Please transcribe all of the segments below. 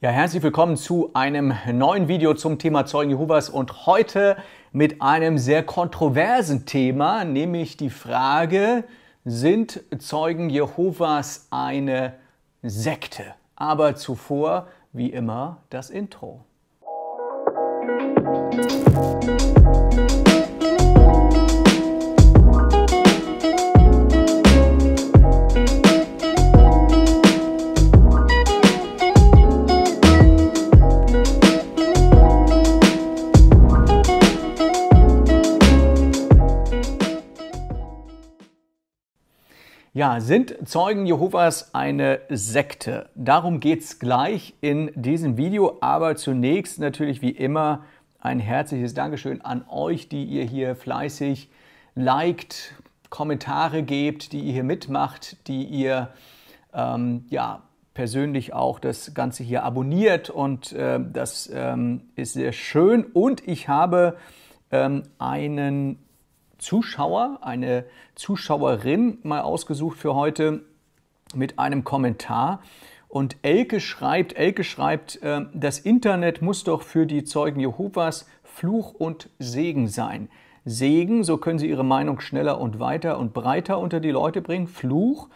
Ja, herzlich willkommen zu einem neuen Video zum Thema Zeugen Jehovas und heute mit einem sehr kontroversen Thema, nämlich die Frage, sind Zeugen Jehovas eine Sekte? Aber zuvor, wie immer, das Intro. Musik Ja, sind Zeugen Jehovas eine Sekte? Darum geht es gleich in diesem Video, aber zunächst natürlich wie immer ein herzliches Dankeschön an euch, die ihr hier fleißig liked, Kommentare gebt, die ihr hier mitmacht, die ihr ähm, ja, persönlich auch das Ganze hier abonniert und äh, das ähm, ist sehr schön. Und ich habe ähm, einen Zuschauer, eine Zuschauerin mal ausgesucht für heute mit einem Kommentar. Und Elke schreibt, Elke schreibt, äh, das Internet muss doch für die Zeugen Jehovas Fluch und Segen sein. Segen, so können sie ihre Meinung schneller und weiter und breiter unter die Leute bringen. Fluch,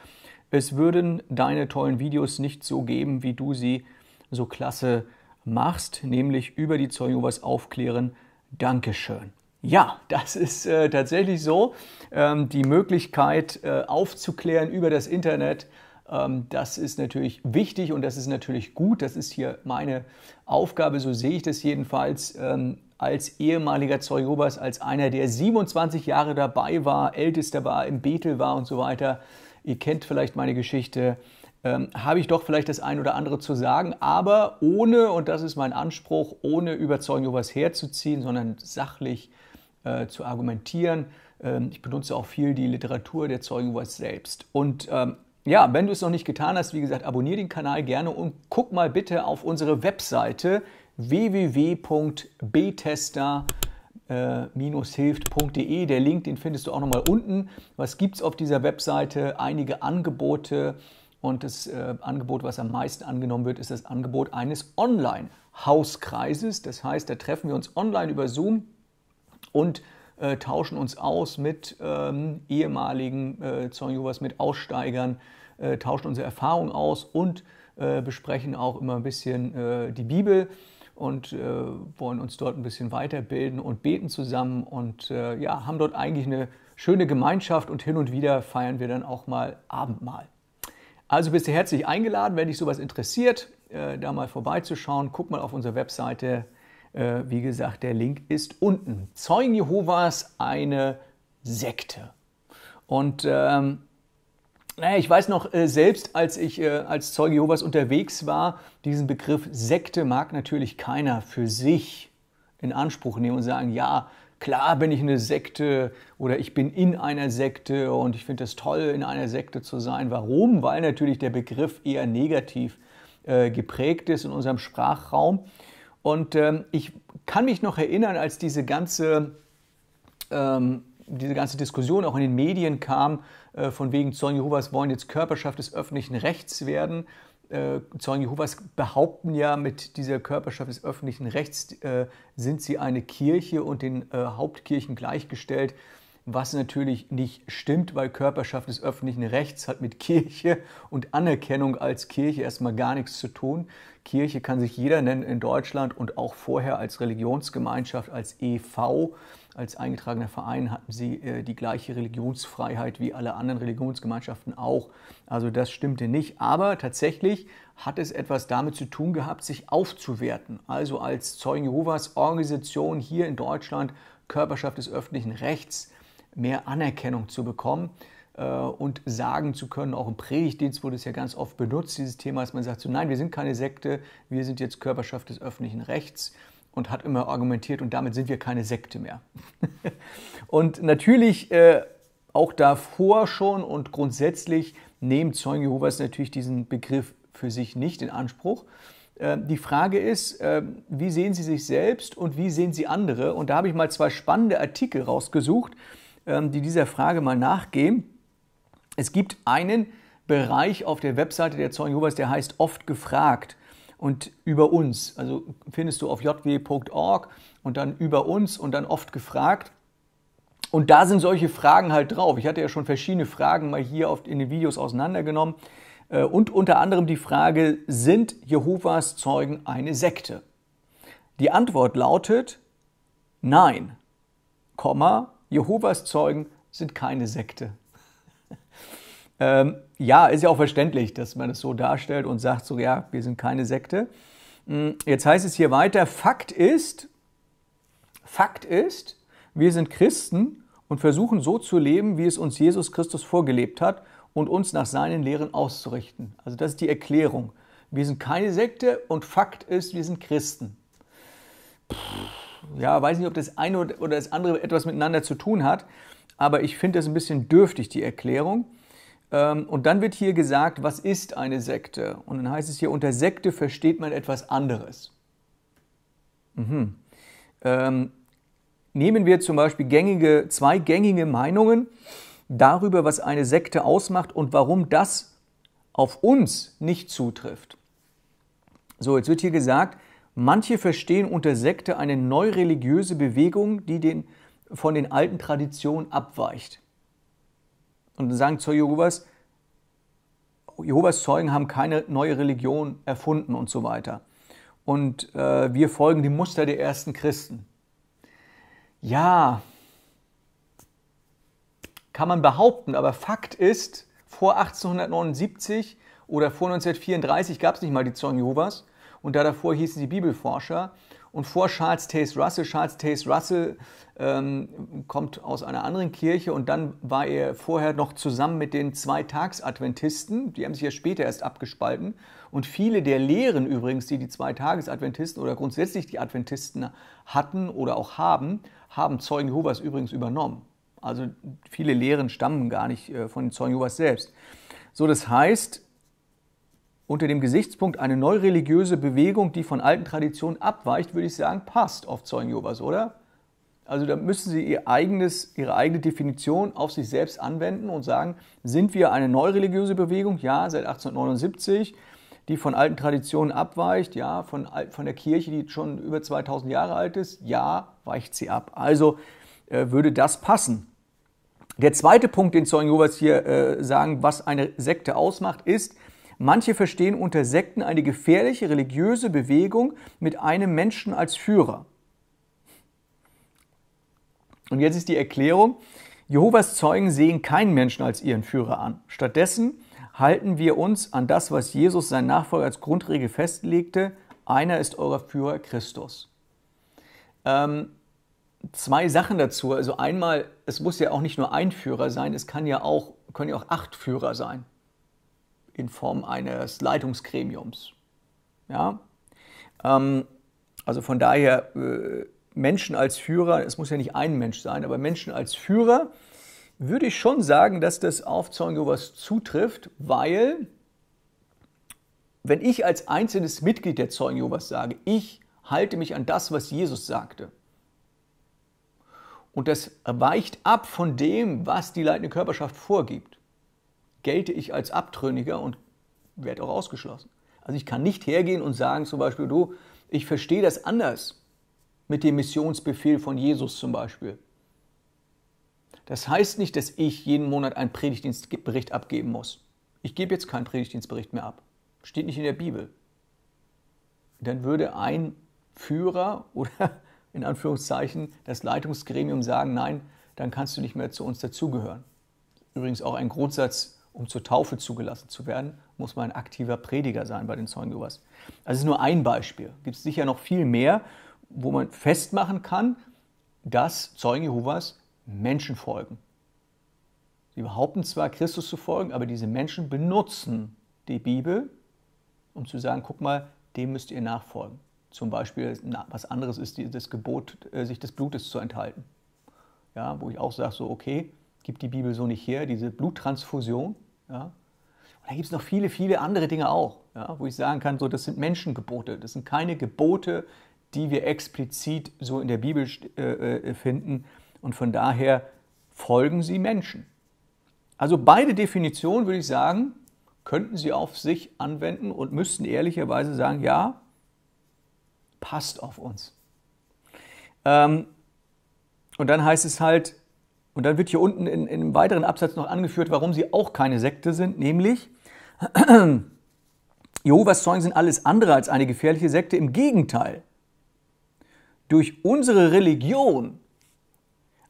es würden deine tollen Videos nicht so geben, wie du sie so klasse machst, nämlich über die Zeugen Jehovas aufklären. Dankeschön. Ja, das ist äh, tatsächlich so. Ähm, die Möglichkeit äh, aufzuklären über das Internet, ähm, das ist natürlich wichtig und das ist natürlich gut. Das ist hier meine Aufgabe, so sehe ich das jedenfalls. Ähm, als ehemaliger Zeugobers, als einer, der 27 Jahre dabei war, ältester war, im Betel war und so weiter. Ihr kennt vielleicht meine Geschichte ähm, habe ich doch vielleicht das ein oder andere zu sagen, aber ohne, und das ist mein Anspruch, ohne überzeugend was herzuziehen, sondern sachlich äh, zu argumentieren. Ähm, ich benutze auch viel die Literatur der Zeugen was selbst. Und ähm, ja, wenn du es noch nicht getan hast, wie gesagt, abonniere den Kanal gerne und guck mal bitte auf unsere Webseite www.btester-hilft.de. Äh, der Link, den findest du auch nochmal unten. Was gibt es auf dieser Webseite? Einige Angebote, und das äh, Angebot, was am meisten angenommen wird, ist das Angebot eines Online-Hauskreises. Das heißt, da treffen wir uns online über Zoom und äh, tauschen uns aus mit ähm, ehemaligen äh, Zornjuvas, mit Aussteigern, äh, tauschen unsere Erfahrungen aus und äh, besprechen auch immer ein bisschen äh, die Bibel und äh, wollen uns dort ein bisschen weiterbilden und beten zusammen und ja, haben dort eigentlich eine schöne Gemeinschaft und hin und wieder feiern wir dann auch mal Abendmahl. Also bist du herzlich eingeladen, wenn dich sowas interessiert, äh, da mal vorbeizuschauen. Guck mal auf unserer Webseite. Äh, wie gesagt, der Link ist unten. Zeugen Jehovas, eine Sekte. Und ähm, naja, ich weiß noch äh, selbst, als ich als Zeuge Jehovas unterwegs war, diesen Begriff Sekte mag natürlich keiner für sich in Anspruch nehmen und sagen, ja, Klar bin ich eine Sekte oder ich bin in einer Sekte und ich finde es toll, in einer Sekte zu sein. Warum? Weil natürlich der Begriff eher negativ äh, geprägt ist in unserem Sprachraum. Und ähm, ich kann mich noch erinnern, als diese ganze, ähm, diese ganze Diskussion auch in den Medien kam, äh, von wegen Zeugen Jehovas wollen jetzt Körperschaft des öffentlichen Rechts werden äh, Zeugen Jehovas behaupten ja, mit dieser Körperschaft des öffentlichen Rechts äh, sind sie eine Kirche und den äh, Hauptkirchen gleichgestellt was natürlich nicht stimmt, weil Körperschaft des öffentlichen Rechts hat mit Kirche und Anerkennung als Kirche erstmal gar nichts zu tun. Kirche kann sich jeder nennen in Deutschland und auch vorher als Religionsgemeinschaft, als EV, als eingetragener Verein hatten sie äh, die gleiche Religionsfreiheit wie alle anderen Religionsgemeinschaften auch. Also das stimmte nicht. Aber tatsächlich hat es etwas damit zu tun gehabt, sich aufzuwerten. Also als Zeugen Jehovas Organisation hier in Deutschland, Körperschaft des öffentlichen Rechts, mehr Anerkennung zu bekommen äh, und sagen zu können, auch im Predigtdienst wurde es ja ganz oft benutzt, dieses Thema, dass man sagt, so, nein, wir sind keine Sekte, wir sind jetzt Körperschaft des öffentlichen Rechts und hat immer argumentiert und damit sind wir keine Sekte mehr. und natürlich äh, auch davor schon und grundsätzlich nehmen Zeugen Jehovas natürlich diesen Begriff für sich nicht in Anspruch. Äh, die Frage ist, äh, wie sehen Sie sich selbst und wie sehen Sie andere? Und da habe ich mal zwei spannende Artikel rausgesucht, ähm, die dieser Frage mal nachgehen. Es gibt einen Bereich auf der Webseite der Zeugen Jehovas, der heißt oft gefragt und über uns. Also findest du auf jw.org und dann über uns und dann oft gefragt. Und da sind solche Fragen halt drauf. Ich hatte ja schon verschiedene Fragen mal hier oft in den Videos auseinandergenommen. Äh, und unter anderem die Frage, sind Jehovas Zeugen eine Sekte? Die Antwort lautet Nein, Komma, Jehovas Zeugen sind keine Sekte. ähm, ja, ist ja auch verständlich, dass man es so darstellt und sagt so, ja, wir sind keine Sekte. Mm, jetzt heißt es hier weiter, Fakt ist, Fakt ist, wir sind Christen und versuchen so zu leben, wie es uns Jesus Christus vorgelebt hat und uns nach seinen Lehren auszurichten. Also das ist die Erklärung. Wir sind keine Sekte und Fakt ist, wir sind Christen. Pff ja, weiß nicht, ob das eine oder das andere etwas miteinander zu tun hat, aber ich finde das ein bisschen dürftig, die Erklärung. Ähm, und dann wird hier gesagt, was ist eine Sekte? Und dann heißt es hier, unter Sekte versteht man etwas anderes. Mhm. Ähm, nehmen wir zum Beispiel gängige, zwei gängige Meinungen darüber, was eine Sekte ausmacht und warum das auf uns nicht zutrifft. So, jetzt wird hier gesagt, Manche verstehen unter Sekte eine neureligiöse Bewegung, die den, von den alten Traditionen abweicht. Und sagen zu Jehovas, Jehovas Zeugen haben keine neue Religion erfunden und so weiter. Und äh, wir folgen dem Muster der ersten Christen. Ja, kann man behaupten, aber Fakt ist, vor 1879 oder vor 1934 gab es nicht mal die Zeugen Jehovas und da davor hießen sie Bibelforscher. Und vor Charles Taze Russell, Charles Taze Russell ähm, kommt aus einer anderen Kirche und dann war er vorher noch zusammen mit den Zweitagsadventisten, die haben sich ja später erst abgespalten. Und viele der Lehren übrigens, die die Zweitagesadventisten oder grundsätzlich die Adventisten hatten oder auch haben, haben Zeugen Jehovas übrigens übernommen. Also viele Lehren stammen gar nicht äh, von den Zeugen Jehovas selbst. So, das heißt, unter dem Gesichtspunkt eine neureligiöse Bewegung, die von alten Traditionen abweicht, würde ich sagen, passt auf Zeugen Jehovas, oder? Also da müssen Sie ihr eigenes, Ihre eigene Definition auf sich selbst anwenden und sagen, sind wir eine neureligiöse Bewegung? Ja, seit 1879, die von alten Traditionen abweicht, ja, von, von der Kirche, die schon über 2000 Jahre alt ist, ja, weicht sie ab. Also äh, würde das passen. Der zweite Punkt, den Zeugen Jehovas hier äh, sagen, was eine Sekte ausmacht, ist, Manche verstehen unter Sekten eine gefährliche religiöse Bewegung mit einem Menschen als Führer. Und jetzt ist die Erklärung, Jehovas Zeugen sehen keinen Menschen als ihren Führer an. Stattdessen halten wir uns an das, was Jesus sein Nachfolger als Grundregel festlegte. Einer ist eurer Führer Christus. Ähm, zwei Sachen dazu. Also einmal, es muss ja auch nicht nur ein Führer sein, es kann ja auch, können ja auch acht Führer sein in Form eines Leitungsgremiums. Ja? Ähm, also von daher, äh, Menschen als Führer, es muss ja nicht ein Mensch sein, aber Menschen als Führer, würde ich schon sagen, dass das auf Zeugen zutrifft, weil wenn ich als einzelnes Mitglied der Zeugen Jehovas sage, ich halte mich an das, was Jesus sagte, und das weicht ab von dem, was die leitende Körperschaft vorgibt, gelte ich als Abtrünniger und werde auch ausgeschlossen. Also ich kann nicht hergehen und sagen zum Beispiel, du, ich verstehe das anders mit dem Missionsbefehl von Jesus zum Beispiel. Das heißt nicht, dass ich jeden Monat einen Predigtdienstbericht abgeben muss. Ich gebe jetzt keinen Predigtdienstbericht mehr ab. Steht nicht in der Bibel. Dann würde ein Führer oder in Anführungszeichen das Leitungsgremium sagen, nein, dann kannst du nicht mehr zu uns dazugehören. Übrigens auch ein Grundsatz um zur Taufe zugelassen zu werden, muss man ein aktiver Prediger sein bei den Zeugen Jehovas. Also das ist nur ein Beispiel. Es Gibt sicher noch viel mehr, wo man festmachen kann, dass Zeugen Jehovas Menschen folgen. Sie behaupten zwar, Christus zu folgen, aber diese Menschen benutzen die Bibel, um zu sagen, guck mal, dem müsst ihr nachfolgen. Zum Beispiel, was anderes ist das Gebot, äh, sich des Blutes zu enthalten. Ja, wo ich auch sage, so, okay, gibt die Bibel so nicht her, diese Bluttransfusion, ja? Und da gibt es noch viele, viele andere Dinge auch, ja? wo ich sagen kann, so, das sind Menschengebote, das sind keine Gebote, die wir explizit so in der Bibel äh, äh, finden. Und von daher folgen sie Menschen. Also beide Definitionen, würde ich sagen, könnten sie auf sich anwenden und müssten ehrlicherweise sagen, ja, passt auf uns. Ähm, und dann heißt es halt, und dann wird hier unten in, in einem weiteren Absatz noch angeführt, warum sie auch keine Sekte sind, nämlich Jehovas Zeugen sind alles andere als eine gefährliche Sekte. Im Gegenteil, durch unsere Religion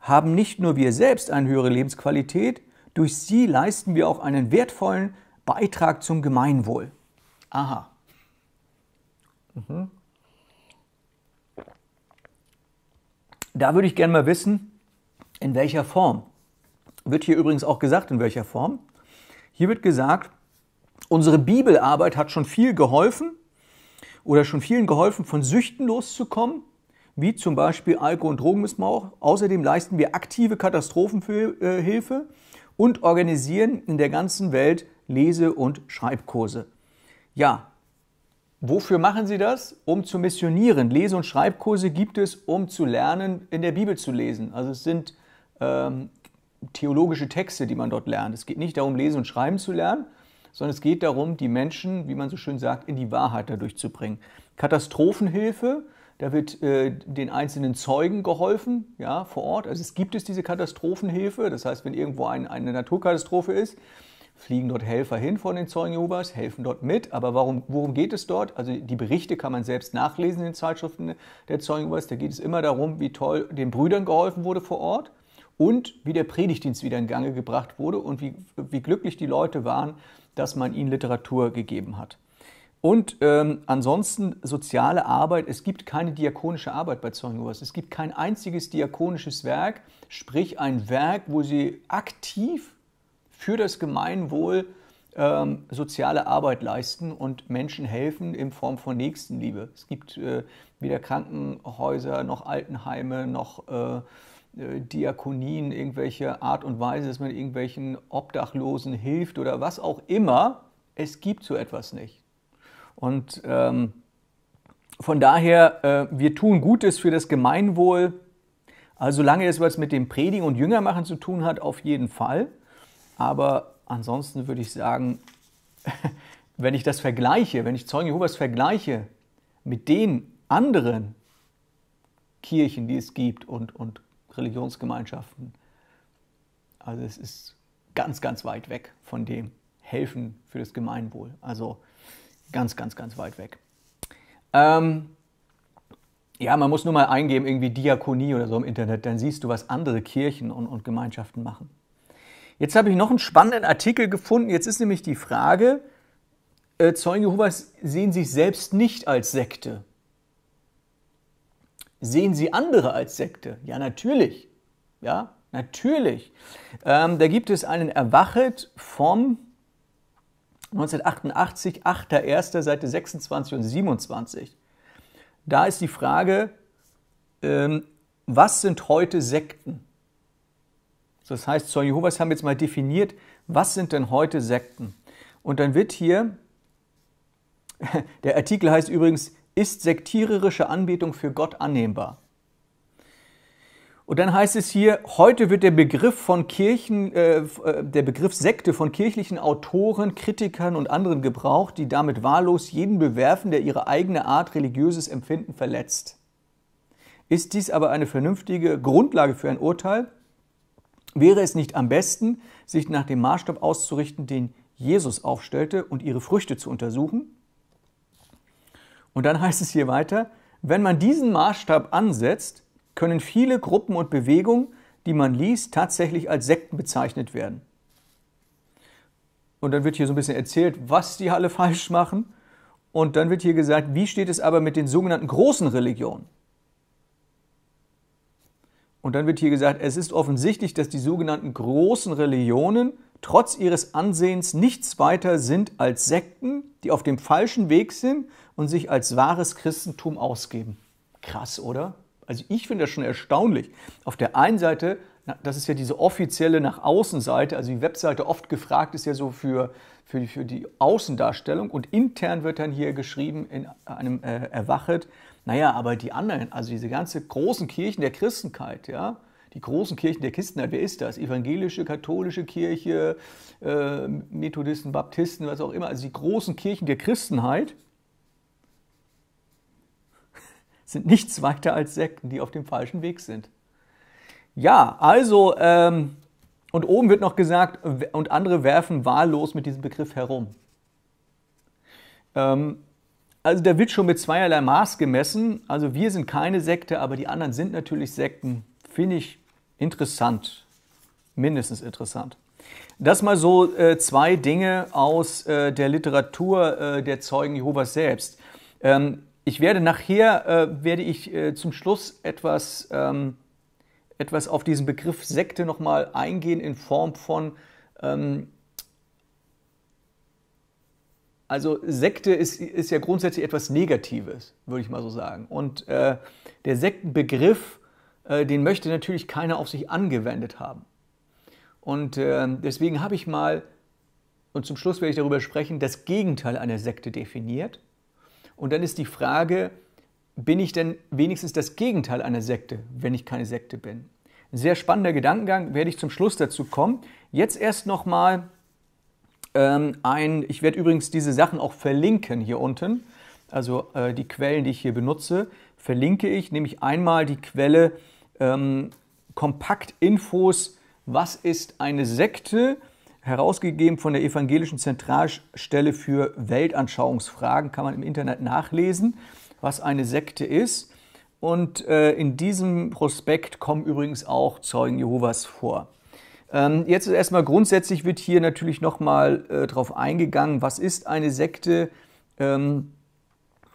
haben nicht nur wir selbst eine höhere Lebensqualität, durch sie leisten wir auch einen wertvollen Beitrag zum Gemeinwohl. Aha. Mhm. Da würde ich gerne mal wissen, in welcher Form? Wird hier übrigens auch gesagt, in welcher Form. Hier wird gesagt, unsere Bibelarbeit hat schon viel geholfen oder schon vielen geholfen, von Süchten loszukommen, wie zum Beispiel Alkohol- und Drogenmissbrauch. Außerdem leisten wir aktive Katastrophenhilfe und organisieren in der ganzen Welt Lese- und Schreibkurse. Ja, wofür machen Sie das? Um zu missionieren. Lese- und Schreibkurse gibt es, um zu lernen, in der Bibel zu lesen. Also es sind ähm, theologische Texte, die man dort lernt. Es geht nicht darum, lesen und schreiben zu lernen, sondern es geht darum, die Menschen, wie man so schön sagt, in die Wahrheit dadurch zu bringen. Katastrophenhilfe, da wird äh, den einzelnen Zeugen geholfen, ja, vor Ort. Also es gibt es diese Katastrophenhilfe, das heißt, wenn irgendwo ein, eine Naturkatastrophe ist, fliegen dort Helfer hin von den Zeugen Jehovas, helfen dort mit. Aber warum, worum geht es dort? Also die Berichte kann man selbst nachlesen in den Zeitschriften der Zeugen Jehovas. Da geht es immer darum, wie toll den Brüdern geholfen wurde vor Ort und wie der Predigtdienst wieder in Gange gebracht wurde und wie, wie glücklich die Leute waren, dass man ihnen Literatur gegeben hat. Und ähm, ansonsten soziale Arbeit. Es gibt keine diakonische Arbeit bei Zornhuas. Es gibt kein einziges diakonisches Werk, sprich ein Werk, wo sie aktiv für das Gemeinwohl ähm, soziale Arbeit leisten und Menschen helfen in Form von Nächstenliebe. Es gibt äh, weder Krankenhäuser noch Altenheime noch äh, äh, Diakonien, irgendwelche Art und Weise, dass man irgendwelchen Obdachlosen hilft oder was auch immer. Es gibt so etwas nicht. Und ähm, von daher, äh, wir tun Gutes für das Gemeinwohl. Also solange es was mit dem Predigen und Jüngermachen zu tun hat, auf jeden Fall. Aber ansonsten würde ich sagen, wenn ich das vergleiche, wenn ich Zeugen Jehovas vergleiche mit den anderen Kirchen, die es gibt und, und Religionsgemeinschaften. Also es ist ganz, ganz weit weg von dem Helfen für das Gemeinwohl. Also ganz, ganz, ganz weit weg. Ähm, ja, man muss nur mal eingeben, irgendwie Diakonie oder so im Internet, dann siehst du, was andere Kirchen und, und Gemeinschaften machen. Jetzt habe ich noch einen spannenden Artikel gefunden. Jetzt ist nämlich die Frage, äh, Zeugen Jehovas sehen sich selbst nicht als Sekte. Sehen Sie andere als Sekte? Ja, natürlich. Ja, natürlich. Ähm, da gibt es einen Erwachet vom 1988, 8.1., Seite 26 und 27. Da ist die Frage, ähm, was sind heute Sekten? Das heißt, Zeugen Jehovas haben jetzt mal definiert, was sind denn heute Sekten? Und dann wird hier, der Artikel heißt übrigens ist sektiererische Anbetung für Gott annehmbar? Und dann heißt es hier, heute wird der Begriff von Kirchen, äh, äh, der Begriff Sekte von kirchlichen Autoren, Kritikern und anderen gebraucht, die damit wahllos jeden bewerfen, der ihre eigene Art religiöses Empfinden verletzt. Ist dies aber eine vernünftige Grundlage für ein Urteil? Wäre es nicht am besten, sich nach dem Maßstab auszurichten, den Jesus aufstellte und ihre Früchte zu untersuchen? Und dann heißt es hier weiter, wenn man diesen Maßstab ansetzt, können viele Gruppen und Bewegungen, die man liest, tatsächlich als Sekten bezeichnet werden. Und dann wird hier so ein bisschen erzählt, was die alle falsch machen. Und dann wird hier gesagt, wie steht es aber mit den sogenannten großen Religionen? Und dann wird hier gesagt, es ist offensichtlich, dass die sogenannten großen Religionen trotz ihres Ansehens nichts weiter sind als Sekten, die auf dem falschen Weg sind und sich als wahres Christentum ausgeben. Krass, oder? Also ich finde das schon erstaunlich. Auf der einen Seite, das ist ja diese offizielle nach Außenseite, also die Webseite oft gefragt ist ja so für, für, für die Außendarstellung und intern wird dann hier geschrieben in einem äh, Erwachet, naja, aber die anderen, also diese ganze großen Kirchen der Christenheit, ja, die großen Kirchen der Kistenheit, wer ist das? Evangelische, katholische Kirche, äh, Methodisten, Baptisten, was auch immer. Also die großen Kirchen der Christenheit sind nichts weiter als Sekten, die auf dem falschen Weg sind. Ja, also, ähm, und oben wird noch gesagt, und andere werfen wahllos mit diesem Begriff herum. Ähm, also da wird schon mit zweierlei Maß gemessen. Also wir sind keine Sekte, aber die anderen sind natürlich Sekten. Finde ich Interessant. Mindestens interessant. Das mal so äh, zwei Dinge aus äh, der Literatur äh, der Zeugen Jehovas selbst. Ähm, ich werde nachher, äh, werde ich äh, zum Schluss etwas, ähm, etwas auf diesen Begriff Sekte nochmal eingehen in Form von, ähm, also Sekte ist, ist ja grundsätzlich etwas Negatives, würde ich mal so sagen. Und äh, der Sektenbegriff äh, den möchte natürlich keiner auf sich angewendet haben. Und äh, deswegen habe ich mal, und zum Schluss werde ich darüber sprechen, das Gegenteil einer Sekte definiert. Und dann ist die Frage, bin ich denn wenigstens das Gegenteil einer Sekte, wenn ich keine Sekte bin? Ein sehr spannender Gedankengang, werde ich zum Schluss dazu kommen. Jetzt erst nochmal ähm, ein, ich werde übrigens diese Sachen auch verlinken hier unten, also äh, die Quellen, die ich hier benutze, verlinke ich, nämlich einmal die Quelle ähm, kompakt Infos, was ist eine Sekte, herausgegeben von der Evangelischen Zentralstelle für Weltanschauungsfragen, kann man im Internet nachlesen, was eine Sekte ist. Und äh, in diesem Prospekt kommen übrigens auch Zeugen Jehovas vor. Ähm, jetzt ist erstmal grundsätzlich wird hier natürlich nochmal äh, drauf eingegangen, was ist eine Sekte? Ähm,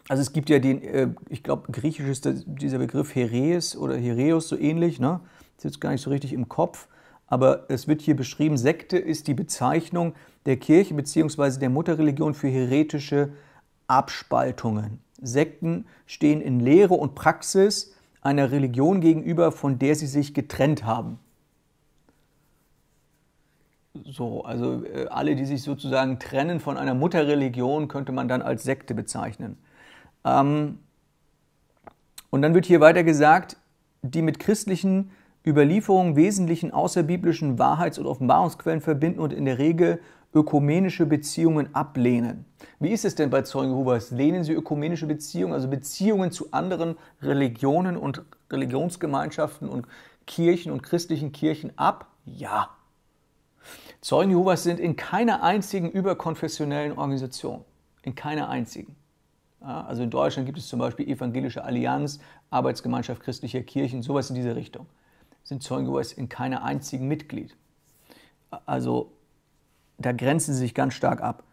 also es gibt ja den, äh, ich glaube, griechisch ist dieser Begriff Hereus oder Hereus so ähnlich, ne? Das ist jetzt gar nicht so richtig im Kopf, aber es wird hier beschrieben, Sekte ist die Bezeichnung der Kirche bzw. der Mutterreligion für heretische Abspaltungen. Sekten stehen in Lehre und Praxis einer Religion gegenüber, von der sie sich getrennt haben. So, also äh, alle, die sich sozusagen trennen von einer Mutterreligion, könnte man dann als Sekte bezeichnen. Ähm, und dann wird hier weiter gesagt, die mit christlichen Überlieferungen wesentlichen außerbiblischen Wahrheits- und Offenbarungsquellen verbinden und in der Regel ökumenische Beziehungen ablehnen. Wie ist es denn bei Zeugen Jehovas? Lehnen sie ökumenische Beziehungen, also Beziehungen zu anderen Religionen und Religionsgemeinschaften und Kirchen und christlichen Kirchen ab? Ja. Zeugen Jehovas sind in keiner einzigen überkonfessionellen Organisation. In keiner einzigen. Also in Deutschland gibt es zum Beispiel Evangelische Allianz, Arbeitsgemeinschaft christlicher Kirchen, sowas in diese Richtung. Sind Zeugengeweis in keiner einzigen Mitglied. Also da grenzen sie sich ganz stark ab.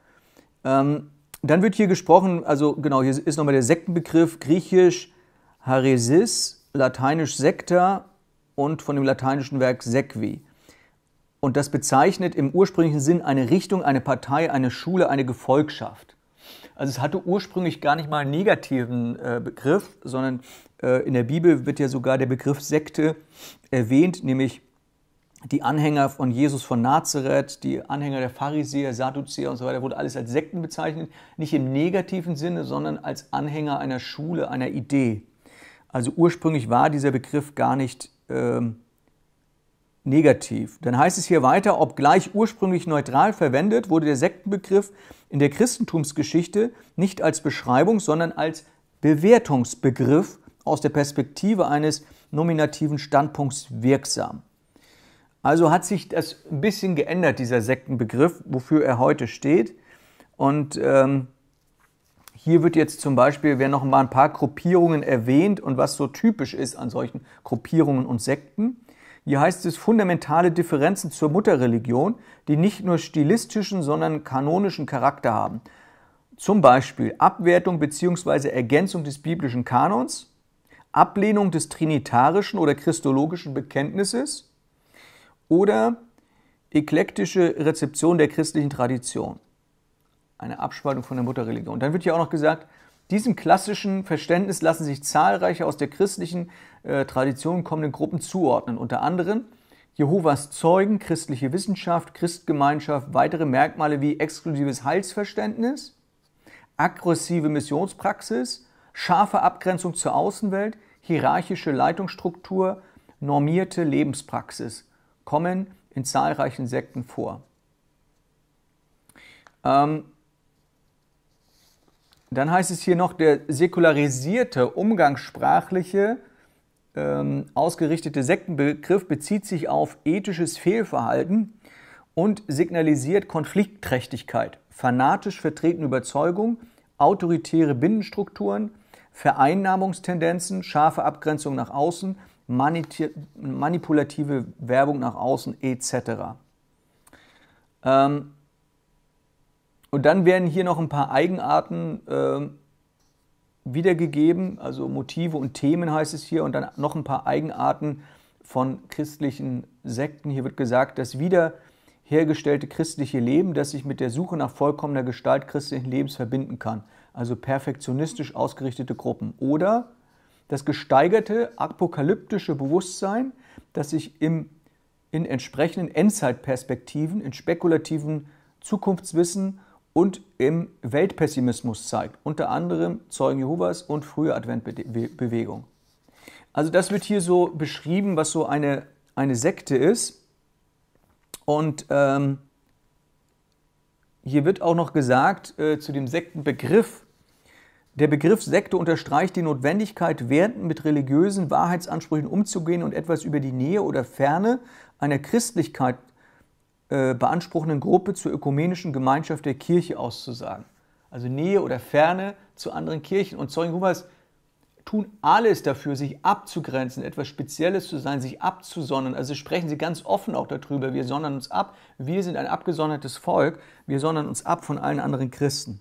Ähm, dann wird hier gesprochen, also genau, hier ist nochmal der Sektenbegriff, griechisch Haresis, lateinisch Sekta und von dem lateinischen Werk Sekvi. Und das bezeichnet im ursprünglichen Sinn eine Richtung, eine Partei, eine Schule, eine Gefolgschaft. Also es hatte ursprünglich gar nicht mal einen negativen äh, Begriff, sondern äh, in der Bibel wird ja sogar der Begriff Sekte erwähnt, nämlich die Anhänger von Jesus von Nazareth, die Anhänger der Pharisäer, Sadduzäer und so weiter, wurde alles als Sekten bezeichnet, nicht im negativen Sinne, sondern als Anhänger einer Schule, einer Idee. Also ursprünglich war dieser Begriff gar nicht ähm, negativ. Dann heißt es hier weiter, obgleich ursprünglich neutral verwendet, wurde der Sektenbegriff in der Christentumsgeschichte nicht als Beschreibung, sondern als Bewertungsbegriff aus der Perspektive eines nominativen Standpunkts wirksam. Also hat sich das ein bisschen geändert, dieser Sektenbegriff, wofür er heute steht. Und ähm, hier wird jetzt zum Beispiel, werden noch mal ein paar Gruppierungen erwähnt und was so typisch ist an solchen Gruppierungen und Sekten. Hier heißt es fundamentale Differenzen zur Mutterreligion, die nicht nur stilistischen, sondern kanonischen Charakter haben. Zum Beispiel Abwertung bzw. Ergänzung des biblischen Kanons, Ablehnung des trinitarischen oder christologischen Bekenntnisses oder eklektische Rezeption der christlichen Tradition. Eine Abspaltung von der Mutterreligion. Dann wird hier auch noch gesagt, diesem klassischen Verständnis lassen sich zahlreiche aus der christlichen äh, Tradition kommende Gruppen zuordnen, unter anderem Jehovas Zeugen, christliche Wissenschaft, Christgemeinschaft, weitere Merkmale wie exklusives Heilsverständnis, aggressive Missionspraxis, scharfe Abgrenzung zur Außenwelt, hierarchische Leitungsstruktur, normierte Lebenspraxis kommen in zahlreichen Sekten vor. Ähm, dann heißt es hier noch, der säkularisierte, umgangssprachliche, ähm, ausgerichtete Sektenbegriff bezieht sich auf ethisches Fehlverhalten und signalisiert Konfliktträchtigkeit, fanatisch vertretene Überzeugung, autoritäre Binnenstrukturen, Vereinnahmungstendenzen, scharfe Abgrenzung nach außen, manipulative Werbung nach außen etc. Ähm, und dann werden hier noch ein paar Eigenarten äh, wiedergegeben, also Motive und Themen heißt es hier, und dann noch ein paar Eigenarten von christlichen Sekten. Hier wird gesagt, das wiederhergestellte christliche Leben, das sich mit der Suche nach vollkommener Gestalt christlichen Lebens verbinden kann. Also perfektionistisch ausgerichtete Gruppen. Oder das gesteigerte apokalyptische Bewusstsein, das sich im, in entsprechenden Endzeitperspektiven, in spekulativen Zukunftswissen und im Weltpessimismus zeigt, unter anderem Zeugen Jehovas und frühe Adventbewegung. Also das wird hier so beschrieben, was so eine, eine Sekte ist. Und ähm, hier wird auch noch gesagt äh, zu dem Sektenbegriff, der Begriff Sekte unterstreicht die Notwendigkeit, Werten mit religiösen Wahrheitsansprüchen umzugehen und etwas über die Nähe oder Ferne einer Christlichkeit äh, beanspruchenden Gruppe zur ökumenischen Gemeinschaft der Kirche auszusagen. Also Nähe oder Ferne zu anderen Kirchen. Und Zeugen Jehovas tun alles dafür, sich abzugrenzen, etwas Spezielles zu sein, sich abzusondern. Also sprechen sie ganz offen auch darüber. Wir sondern uns ab. Wir sind ein abgesondertes Volk. Wir sondern uns ab von allen anderen Christen.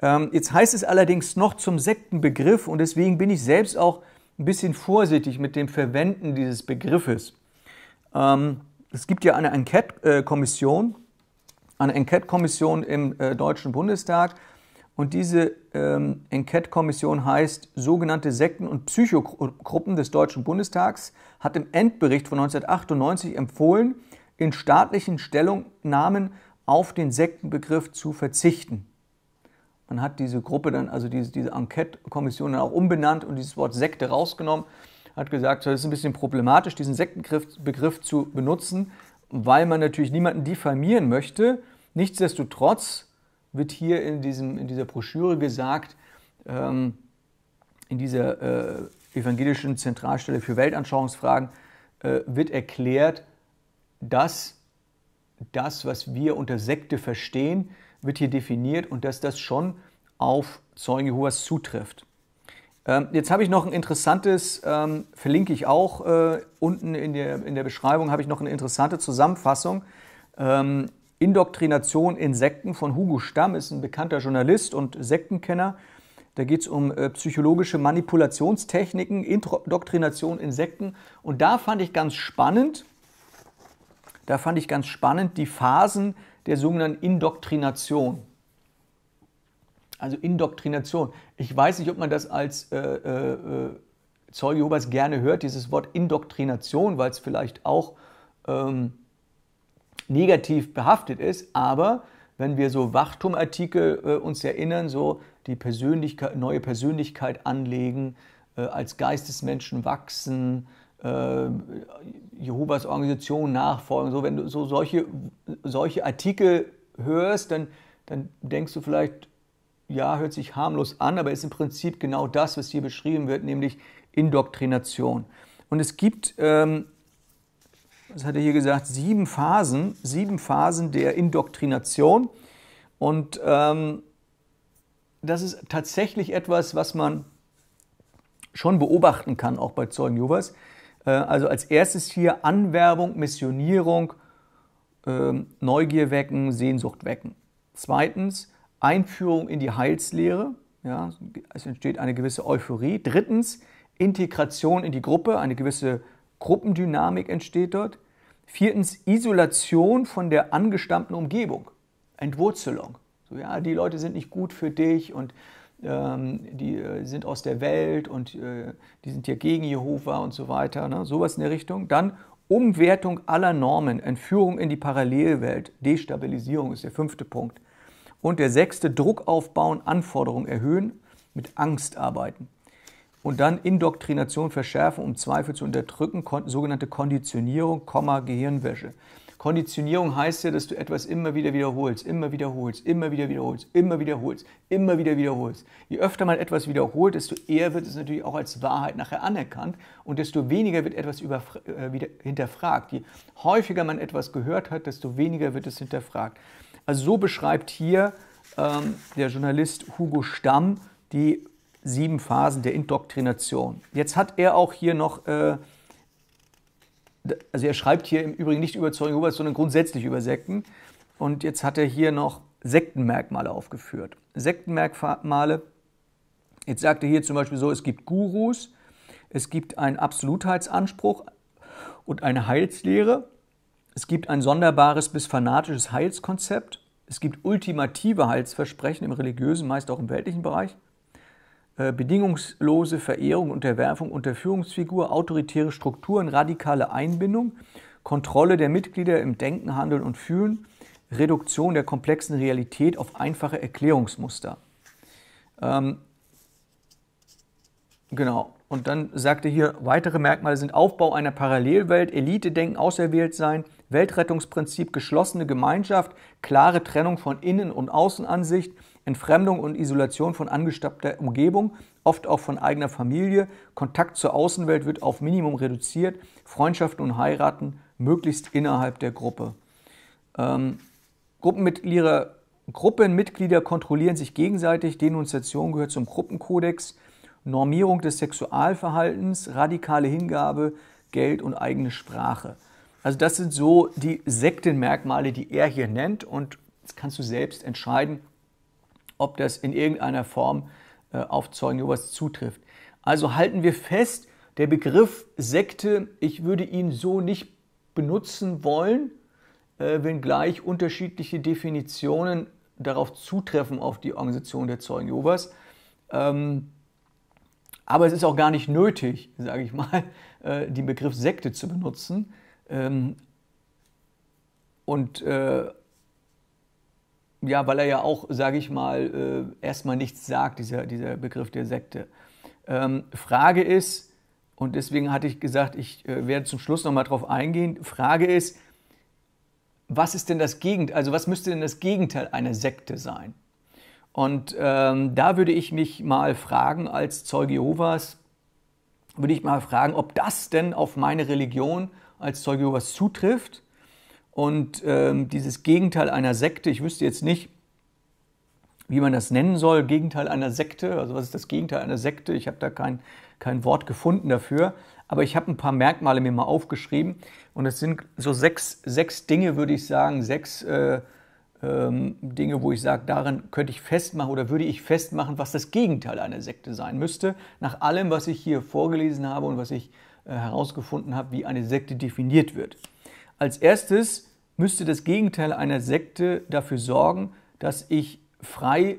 Ähm, jetzt heißt es allerdings noch zum Sektenbegriff und deswegen bin ich selbst auch ein bisschen vorsichtig mit dem Verwenden dieses Begriffes. Ähm, es gibt ja eine Enquete-Kommission, eine Enquete-Kommission im äh, Deutschen Bundestag. Und diese ähm, Enquete-Kommission heißt sogenannte Sekten- und Psychogruppen des Deutschen Bundestags, hat im Endbericht von 1998 empfohlen, in staatlichen Stellungnahmen auf den Sektenbegriff zu verzichten. Man hat diese Gruppe dann, also diese, diese Enquete-Kommission dann auch umbenannt und dieses Wort Sekte rausgenommen hat gesagt, es ist ein bisschen problematisch, diesen Sektenbegriff zu benutzen, weil man natürlich niemanden diffamieren möchte. Nichtsdestotrotz wird hier in, diesem, in dieser Broschüre gesagt, ähm, in dieser äh, evangelischen Zentralstelle für Weltanschauungsfragen äh, wird erklärt, dass das, was wir unter Sekte verstehen, wird hier definiert und dass das schon auf Zeugen Jehovas zutrifft. Ähm, jetzt habe ich noch ein interessantes, ähm, verlinke ich auch äh, unten in der, in der Beschreibung, habe ich noch eine interessante Zusammenfassung. Ähm, Indoktrination in Sekten von Hugo Stamm ist ein bekannter Journalist und Sektenkenner. Da geht es um äh, psychologische Manipulationstechniken, Indoktrination in Sekten. Und da fand ich ganz spannend, da fand ich ganz spannend die Phasen der sogenannten Indoktrination. Also Indoktrination. Ich weiß nicht, ob man das als äh, äh, Zeuge Jehovas gerne hört, dieses Wort Indoktrination, weil es vielleicht auch ähm, negativ behaftet ist. Aber wenn wir so Wachtumartikel äh, uns erinnern, so die Persönlichkeit, neue Persönlichkeit anlegen, äh, als Geistesmenschen wachsen, äh, Jehovas Organisation nachfolgen, so wenn du so solche, solche Artikel hörst, dann, dann denkst du vielleicht, ja, hört sich harmlos an, aber ist im Prinzip genau das, was hier beschrieben wird, nämlich Indoktrination. Und es gibt, ähm, was hat er hier gesagt, sieben Phasen, sieben Phasen der Indoktrination. Und ähm, das ist tatsächlich etwas, was man schon beobachten kann, auch bei Zeugen Jehovas. Äh, also als erstes hier Anwerbung, Missionierung, äh, Neugier wecken, Sehnsucht wecken. Zweitens Einführung in die Heilslehre. Ja, es entsteht eine gewisse Euphorie. Drittens, Integration in die Gruppe, eine gewisse Gruppendynamik entsteht dort. Viertens, Isolation von der angestammten Umgebung, Entwurzelung. So, ja, die Leute sind nicht gut für dich und ähm, die äh, sind aus der Welt und äh, die sind ja gegen Jehova und so weiter. Ne? Sowas in der Richtung. Dann Umwertung aller Normen, Entführung in die Parallelwelt, Destabilisierung ist der fünfte Punkt. Und der sechste, Druck aufbauen, Anforderungen erhöhen, mit Angst arbeiten. Und dann Indoktrination verschärfen, um Zweifel zu unterdrücken, kon sogenannte Konditionierung, Komma, Gehirnwäsche. Konditionierung heißt ja, dass du etwas immer wieder wiederholst, immer wiederholst, immer wieder wiederholst, immer wiederholst, immer wieder wiederholst. Je öfter man etwas wiederholt, desto eher wird es natürlich auch als Wahrheit nachher anerkannt und desto weniger wird etwas über, äh, hinterfragt. Je häufiger man etwas gehört hat, desto weniger wird es hinterfragt. Also so beschreibt hier ähm, der Journalist Hugo Stamm die sieben Phasen der Indoktrination. Jetzt hat er auch hier noch, äh, also er schreibt hier im Übrigen nicht über Zeugen Jehovas, sondern grundsätzlich über Sekten. Und jetzt hat er hier noch Sektenmerkmale aufgeführt. Sektenmerkmale, jetzt sagt er hier zum Beispiel so, es gibt Gurus, es gibt einen Absolutheitsanspruch und eine Heilslehre es gibt ein sonderbares bis fanatisches Heilskonzept. Es gibt ultimative Heilsversprechen im religiösen, meist auch im weltlichen Bereich. Äh, bedingungslose Verehrung, Unterwerfung, Unterführungsfigur, autoritäre Strukturen, radikale Einbindung, Kontrolle der Mitglieder im Denken, Handeln und Fühlen, Reduktion der komplexen Realität auf einfache Erklärungsmuster. Ähm, genau. Und dann sagte hier, weitere Merkmale sind Aufbau einer Parallelwelt, Elite-Denken, auserwählt sein, Weltrettungsprinzip, geschlossene Gemeinschaft, klare Trennung von Innen- und Außenansicht, Entfremdung und Isolation von angestappter Umgebung, oft auch von eigener Familie, Kontakt zur Außenwelt wird auf Minimum reduziert, Freundschaften und Heiraten möglichst innerhalb der Gruppe. Ähm, Gruppenmitglieder, Gruppenmitglieder kontrollieren sich gegenseitig, Denunziation gehört zum Gruppenkodex. Normierung des Sexualverhaltens, radikale Hingabe, Geld und eigene Sprache. Also das sind so die Sektenmerkmale, die er hier nennt und jetzt kannst du selbst entscheiden, ob das in irgendeiner Form äh, auf Zeugen Jehovas zutrifft. Also halten wir fest, der Begriff Sekte, ich würde ihn so nicht benutzen wollen, äh, wenngleich unterschiedliche Definitionen darauf zutreffen, auf die Organisation der Zeugen Jehovas. Ähm, aber es ist auch gar nicht nötig, sage ich mal, äh, den Begriff Sekte zu benutzen. Ähm, und äh, ja, weil er ja auch, sage ich mal, äh, erstmal nichts sagt, dieser, dieser Begriff der Sekte. Ähm, Frage ist, und deswegen hatte ich gesagt, ich äh, werde zum Schluss nochmal drauf eingehen, Frage ist, was ist denn das Gegenteil, also was müsste denn das Gegenteil einer Sekte sein? Und ähm, da würde ich mich mal fragen, als Zeuge Jehovas, würde ich mal fragen, ob das denn auf meine Religion als Zeuge Jehovas zutrifft. Und ähm, dieses Gegenteil einer Sekte, ich wüsste jetzt nicht, wie man das nennen soll, Gegenteil einer Sekte, also was ist das Gegenteil einer Sekte? Ich habe da kein, kein Wort gefunden dafür, aber ich habe ein paar Merkmale mir mal aufgeschrieben und es sind so sechs, sechs Dinge, würde ich sagen, sechs äh, ähm, Dinge, wo ich sage, darin könnte ich festmachen oder würde ich festmachen, was das Gegenteil einer Sekte sein müsste. Nach allem, was ich hier vorgelesen habe und was ich äh, herausgefunden habe, wie eine Sekte definiert wird. Als erstes müsste das Gegenteil einer Sekte dafür sorgen, dass ich frei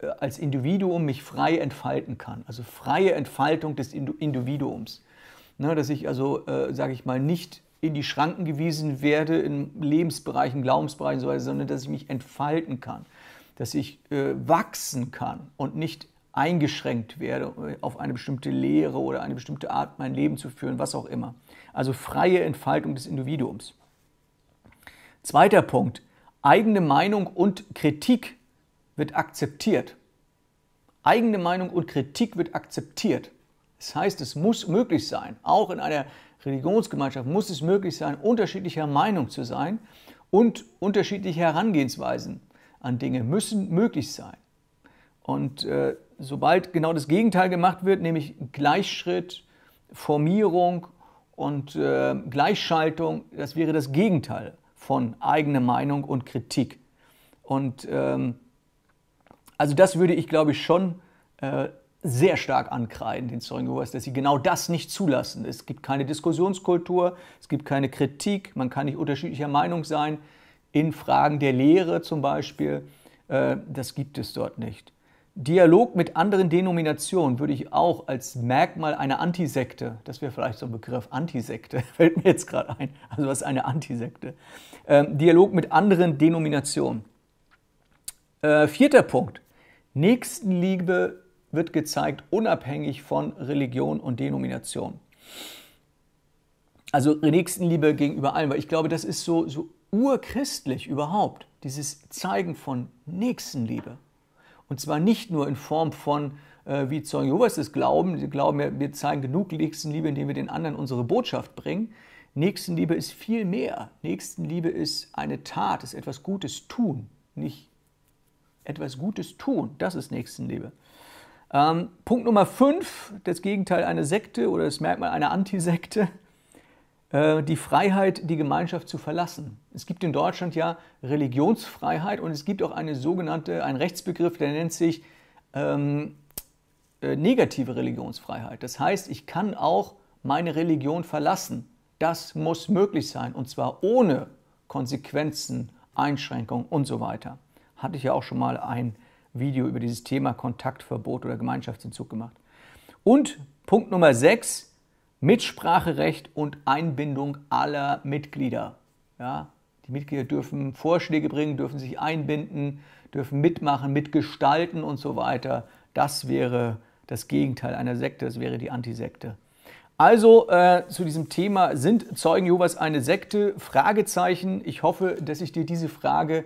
äh, als Individuum mich frei entfalten kann, also freie Entfaltung des Individuums. Ne, dass ich also, äh, sage ich mal, nicht in die Schranken gewiesen werde, in Lebensbereichen, Glaubensbereichen usw., so sondern dass ich mich entfalten kann, dass ich äh, wachsen kann und nicht eingeschränkt werde äh, auf eine bestimmte Lehre oder eine bestimmte Art, mein Leben zu führen, was auch immer. Also freie Entfaltung des Individuums. Zweiter Punkt, eigene Meinung und Kritik wird akzeptiert. Eigene Meinung und Kritik wird akzeptiert. Das heißt, es muss möglich sein, auch in einer Religionsgemeinschaft muss es möglich sein, unterschiedlicher Meinung zu sein und unterschiedliche Herangehensweisen an Dinge müssen möglich sein. Und äh, sobald genau das Gegenteil gemacht wird, nämlich Gleichschritt, Formierung und äh, Gleichschaltung, das wäre das Gegenteil von eigener Meinung und Kritik. Und ähm, also das würde ich, glaube ich, schon äh, sehr stark ankreiden, den Zeugenbeweis, dass sie genau das nicht zulassen. Es gibt keine Diskussionskultur, es gibt keine Kritik, man kann nicht unterschiedlicher Meinung sein. In Fragen der Lehre zum Beispiel, äh, das gibt es dort nicht. Dialog mit anderen Denominationen würde ich auch als Merkmal einer Antisekte, das wäre vielleicht so ein Begriff, Antisekte, fällt mir jetzt gerade ein, also was ist eine Antisekte? Ähm, Dialog mit anderen Denominationen. Äh, vierter Punkt, Nächstenliebe wird gezeigt, unabhängig von Religion und Denomination. Also Nächstenliebe gegenüber allen, weil ich glaube, das ist so, so urchristlich überhaupt, dieses Zeigen von Nächstenliebe. Und zwar nicht nur in Form von, äh, wie Zeugen Jehovas das glauben, sie glauben, wir zeigen genug Nächstenliebe, indem wir den anderen unsere Botschaft bringen. Nächstenliebe ist viel mehr. Nächstenliebe ist eine Tat, ist etwas Gutes tun, nicht etwas Gutes tun. Das ist Nächstenliebe. Ähm, Punkt Nummer 5, das Gegenteil einer Sekte oder das Merkmal einer Antisekte, äh, die Freiheit, die Gemeinschaft zu verlassen. Es gibt in Deutschland ja Religionsfreiheit und es gibt auch eine sogenannte, einen Rechtsbegriff, der nennt sich ähm, äh, negative Religionsfreiheit. Das heißt, ich kann auch meine Religion verlassen. Das muss möglich sein und zwar ohne Konsequenzen, Einschränkungen und so weiter. Hatte ich ja auch schon mal ein Video über dieses Thema Kontaktverbot oder Gemeinschaftsentzug gemacht. Und Punkt Nummer 6, Mitspracherecht und Einbindung aller Mitglieder. Ja, die Mitglieder dürfen Vorschläge bringen, dürfen sich einbinden, dürfen mitmachen, mitgestalten und so weiter. Das wäre das Gegenteil einer Sekte, das wäre die Antisekte. Also äh, zu diesem Thema, sind Zeugen Jehovas eine Sekte? Fragezeichen. Ich hoffe, dass ich dir diese Frage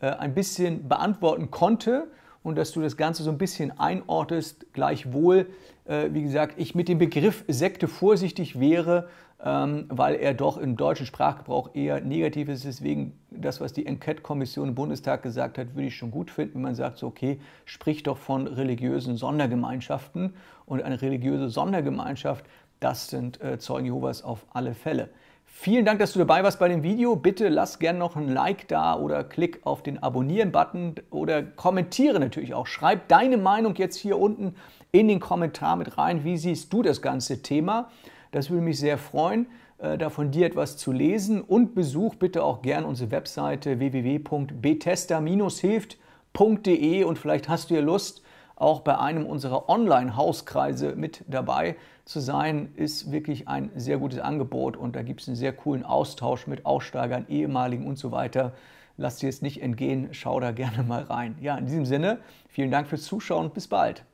äh, ein bisschen beantworten konnte und dass du das Ganze so ein bisschen einortest. Gleichwohl, äh, wie gesagt, ich mit dem Begriff Sekte vorsichtig wäre, ähm, weil er doch im deutschen Sprachgebrauch eher negativ ist. Deswegen das, was die Enquete-Kommission im Bundestag gesagt hat, würde ich schon gut finden, wenn man sagt, so, okay, sprich doch von religiösen Sondergemeinschaften und eine religiöse Sondergemeinschaft, das sind äh, Zeugen Jehovas auf alle Fälle. Vielen Dank, dass du dabei warst bei dem Video. Bitte lass gerne noch ein Like da oder klick auf den Abonnieren-Button oder kommentiere natürlich auch. Schreib deine Meinung jetzt hier unten in den Kommentar mit rein. Wie siehst du das ganze Thema? Das würde mich sehr freuen, äh, da von dir etwas zu lesen. Und besuch bitte auch gerne unsere Webseite www.betester-hilft.de und vielleicht hast du ja Lust, auch bei einem unserer Online-Hauskreise mit dabei zu sein, ist wirklich ein sehr gutes Angebot und da gibt es einen sehr coolen Austausch mit Aussteigern, ehemaligen und so weiter. Lasst dir es nicht entgehen, schau da gerne mal rein. Ja, in diesem Sinne, vielen Dank fürs Zuschauen und bis bald.